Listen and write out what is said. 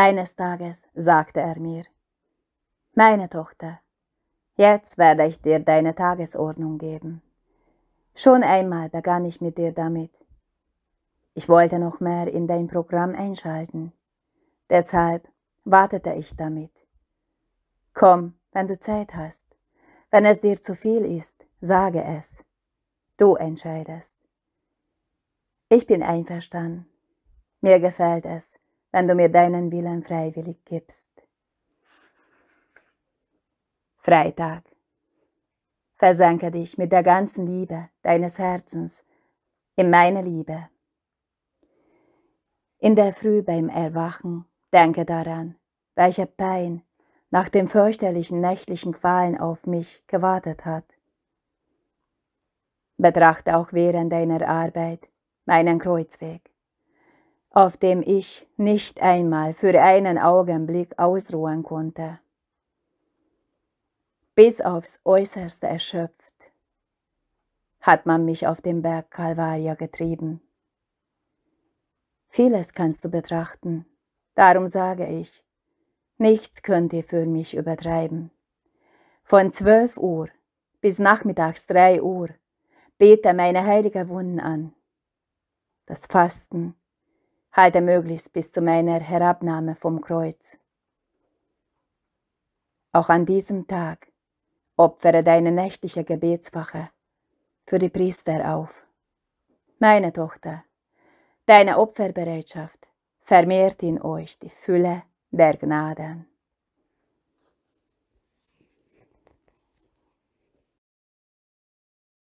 Eines Tages sagte er mir, meine Tochter, jetzt werde ich dir deine Tagesordnung geben. Schon einmal begann ich mit dir damit. Ich wollte noch mehr in dein Programm einschalten. Deshalb wartete ich damit. Komm, wenn du Zeit hast. Wenn es dir zu viel ist, sage es. Du entscheidest. Ich bin einverstanden. Mir gefällt es, wenn du mir deinen Willen freiwillig gibst. Freitag. Versenke dich mit der ganzen Liebe deines Herzens in meine Liebe. In der Früh beim Erwachen denke daran, welche Pein nach den fürchterlichen nächtlichen Qualen auf mich gewartet hat. Betrachte auch während deiner Arbeit meinen Kreuzweg auf dem ich nicht einmal für einen Augenblick ausruhen konnte. Bis aufs äußerste erschöpft hat man mich auf den Berg Calvaria getrieben. Vieles kannst du betrachten, darum sage ich, nichts könnt ihr für mich übertreiben. Von 12 Uhr bis nachmittags 3 Uhr bete meine heilige Wunden an. Das Fasten, halte möglichst bis zu meiner Herabnahme vom Kreuz. Auch an diesem Tag opfere deine nächtliche Gebetswache für die Priester auf. Meine Tochter, deine Opferbereitschaft vermehrt in euch die Fülle der Gnaden.